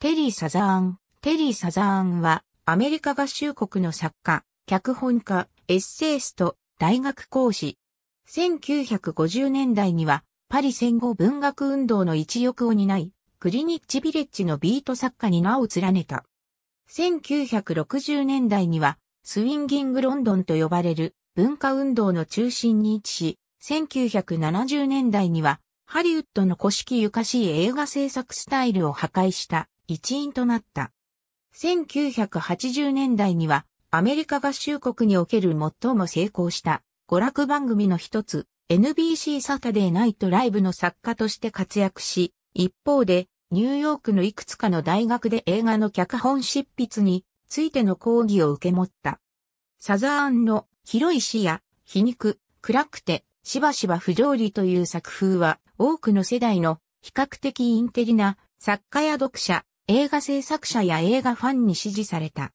テリー・サザーン。テリー・サザーンは、アメリカ合衆国の作家、脚本家、エッセイスト、大学講師。1950年代には、パリ戦後文学運動の一翼を担い、クリニッチ・ビレッジのビート作家に名を連ねた。1960年代には、スウィンギング・ロンドンと呼ばれる文化運動の中心に位置し、1970年代には、ハリウッドの古式ゆかしい映画制作スタイルを破壊した一員となった。1980年代にはアメリカ合衆国における最も成功した娯楽番組の一つ NBC サタデーナイトライブの作家として活躍し、一方でニューヨークのいくつかの大学で映画の脚本執筆についての講義を受け持った。サザーンの広い視野、皮肉、暗くて、しばしば不条理という作風は多くの世代の比較的インテリな作家や読者、映画制作者や映画ファンに支持された。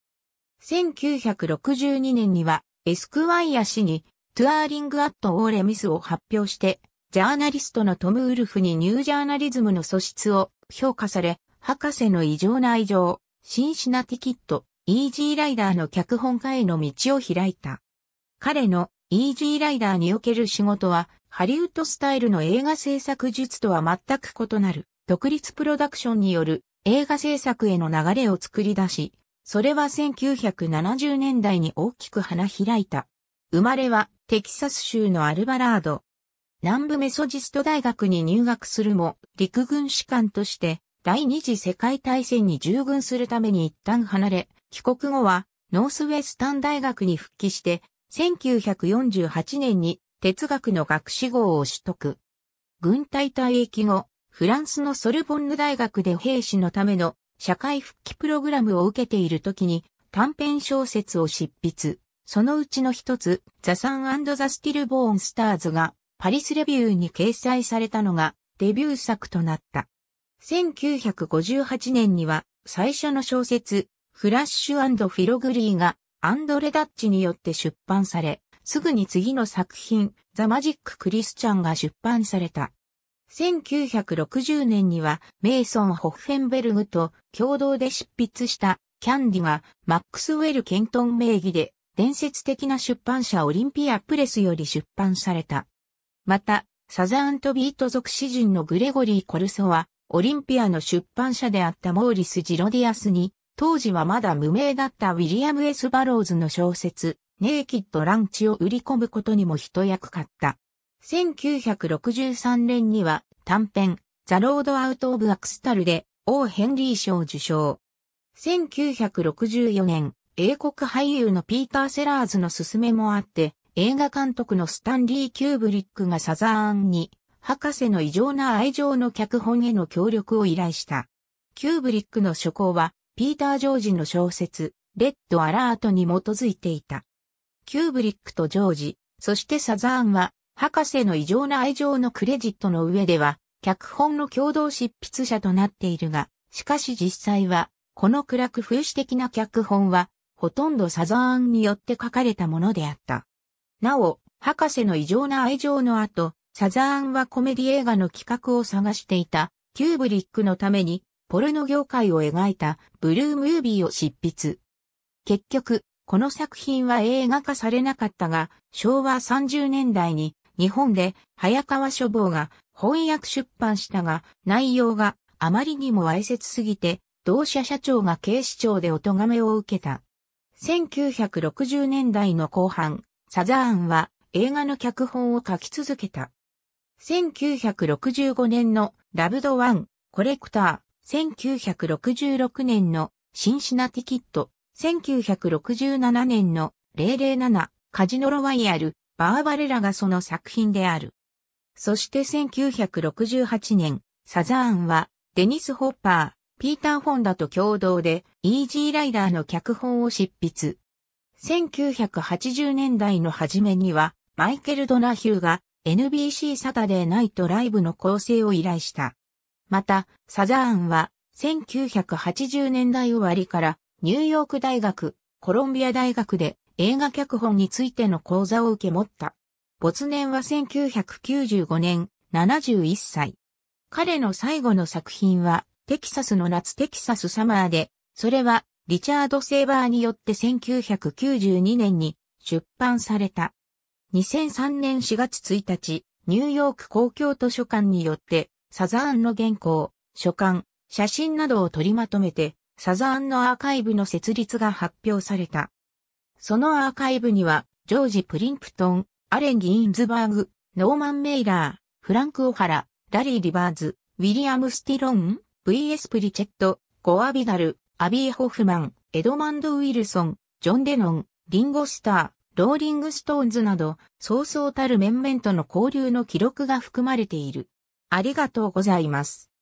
1962年には、エスクワイア氏に、トゥアーリング・アット・オーレ・ミスを発表して、ジャーナリストのトム・ウルフにニュージャーナリズムの素質を評価され、博士の異常な愛情、シンシナティ・キット、イージー・ライダーの脚本家への道を開いた。彼のイージー・ライダーにおける仕事は、ハリウッドスタイルの映画制作術とは全く異なる、独立プロダクションによる映画制作への流れを作り出し、それは1970年代に大きく花開いた。生まれはテキサス州のアルバラード。南部メソジスト大学に入学するも、陸軍士官として第二次世界大戦に従軍するために一旦離れ、帰国後はノースウェスタン大学に復帰して、1948年に哲学の学士号を取得。軍隊退役後、フランスのソルボンヌ大学で兵士のための社会復帰プログラムを受けている時に短編小説を執筆。そのうちの一つ、ザ・サンザ・スティル・ボーン・スターズがパリスレビューに掲載されたのがデビュー作となった。1958年には最初の小説、フラッシュフィログリーがアンドレ・ダッチによって出版され、すぐに次の作品、ザ・マジック・クリスチャンが出版された。1960年にはメイソン・ホッフェンベルグと共同で執筆したキャンディがマックスウェル・ケントン名義で伝説的な出版社オリンピアプレスより出版された。また、サザントビート族詩人のグレゴリー・コルソは、オリンピアの出版社であったモーリス・ジロディアスに、当時はまだ無名だったウィリアム・エス・バローズの小説、ネイキッド・ランチを売り込むことにも一役買った。1963年には短編、ザ・ロード・アウト・オブ・アクスタルで、王ヘンリー賞受賞。1964年、英国俳優のピーター・セラーズの勧めもあって、映画監督のスタンリー・キューブリックがサザーンに、博士の異常な愛情の脚本への協力を依頼した。キューブリックの初稿は、ピーター・ジョージの小説、レッド・アラートに基づいていた。キューブリックとジョージ、そしてサザーンは、博士の異常な愛情のクレジットの上では、脚本の共同執筆者となっているが、しかし実際は、この暗く風刺的な脚本は、ほとんどサザーンによって書かれたものであった。なお、博士の異常な愛情の後、サザーンはコメディ映画の企画を探していた、キューブリックのために、ポルノ業界を描いたブルームービーを執筆。結局、この作品は映画化されなかったが、昭和30年代に日本で早川書房が翻訳出版したが、内容があまりにもせつすぎて、同社社長が警視庁でお咎めを受けた。1960年代の後半、サザーンは映画の脚本を書き続けた。1965年のラブドワン、コレクター、1966年のシンシナティキット、1967年の007、カジノロワイヤル、バーバレラがその作品である。そして1968年、サザーンは、デニス・ホッパー、ピーター・フォンダと共同で、イージー・ライダーの脚本を執筆。1980年代の初めには、マイケル・ドナヒューが NBC サタデーナイトライブの構成を依頼した。また、サザーンは1980年代終わりからニューヨーク大学、コロンビア大学で映画脚本についての講座を受け持った。没年は1995年、71歳。彼の最後の作品は、テキサスの夏テキサスサマーで、それは、リチャード・セーバーによって1992年に出版された。2003年4月1日、ニューヨーク公共図書館によって、サザーンの原稿、書簡、写真などを取りまとめて、サザーンのアーカイブの設立が発表された。そのアーカイブには、ジョージ・プリンプトン、アレン・ギーンズバーグ、ノーマン・メイラー、フランク・オハラ、ラリー・リバーズ、ウィリアム・スティロン、VS プリチェット、ゴア・ビダル、アビー・ホフマン、エドマンド・ウィルソン、ジョン・デノン、リンゴ・スター、ローリング・ストーンズなど、そうそうたる面々との交流の記録が含まれている。ありがとうございます。